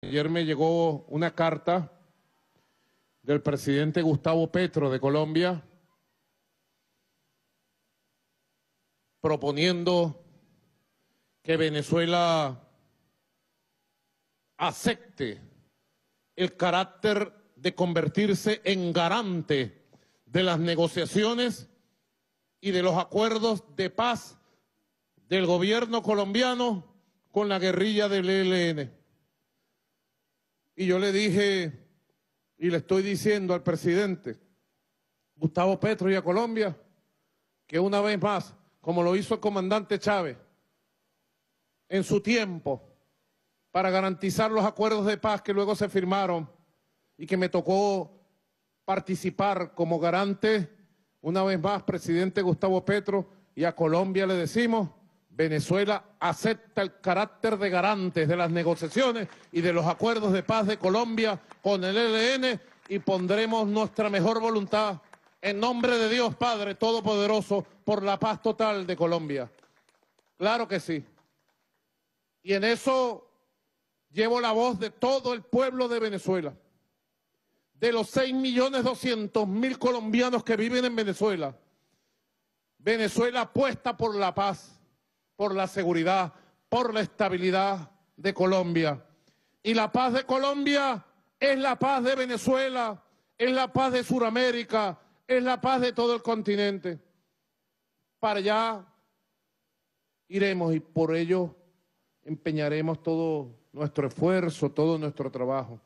Ayer me llegó una carta del presidente Gustavo Petro de Colombia proponiendo que Venezuela acepte el carácter de convertirse en garante de las negociaciones y de los acuerdos de paz del gobierno colombiano con la guerrilla del ELN. Y yo le dije, y le estoy diciendo al presidente Gustavo Petro y a Colombia, que una vez más, como lo hizo el comandante Chávez, en su tiempo, para garantizar los acuerdos de paz que luego se firmaron y que me tocó participar como garante, una vez más, presidente Gustavo Petro, y a Colombia le decimos Venezuela acepta el carácter de garantes de las negociaciones y de los acuerdos de paz de Colombia con el ELN y pondremos nuestra mejor voluntad en nombre de Dios Padre Todopoderoso por la paz total de Colombia. Claro que sí. Y en eso llevo la voz de todo el pueblo de Venezuela, de los seis millones doscientos mil colombianos que viven en Venezuela. Venezuela apuesta por la paz por la seguridad, por la estabilidad de Colombia. Y la paz de Colombia es la paz de Venezuela, es la paz de Sudamérica, es la paz de todo el continente. Para allá iremos y por ello empeñaremos todo nuestro esfuerzo, todo nuestro trabajo.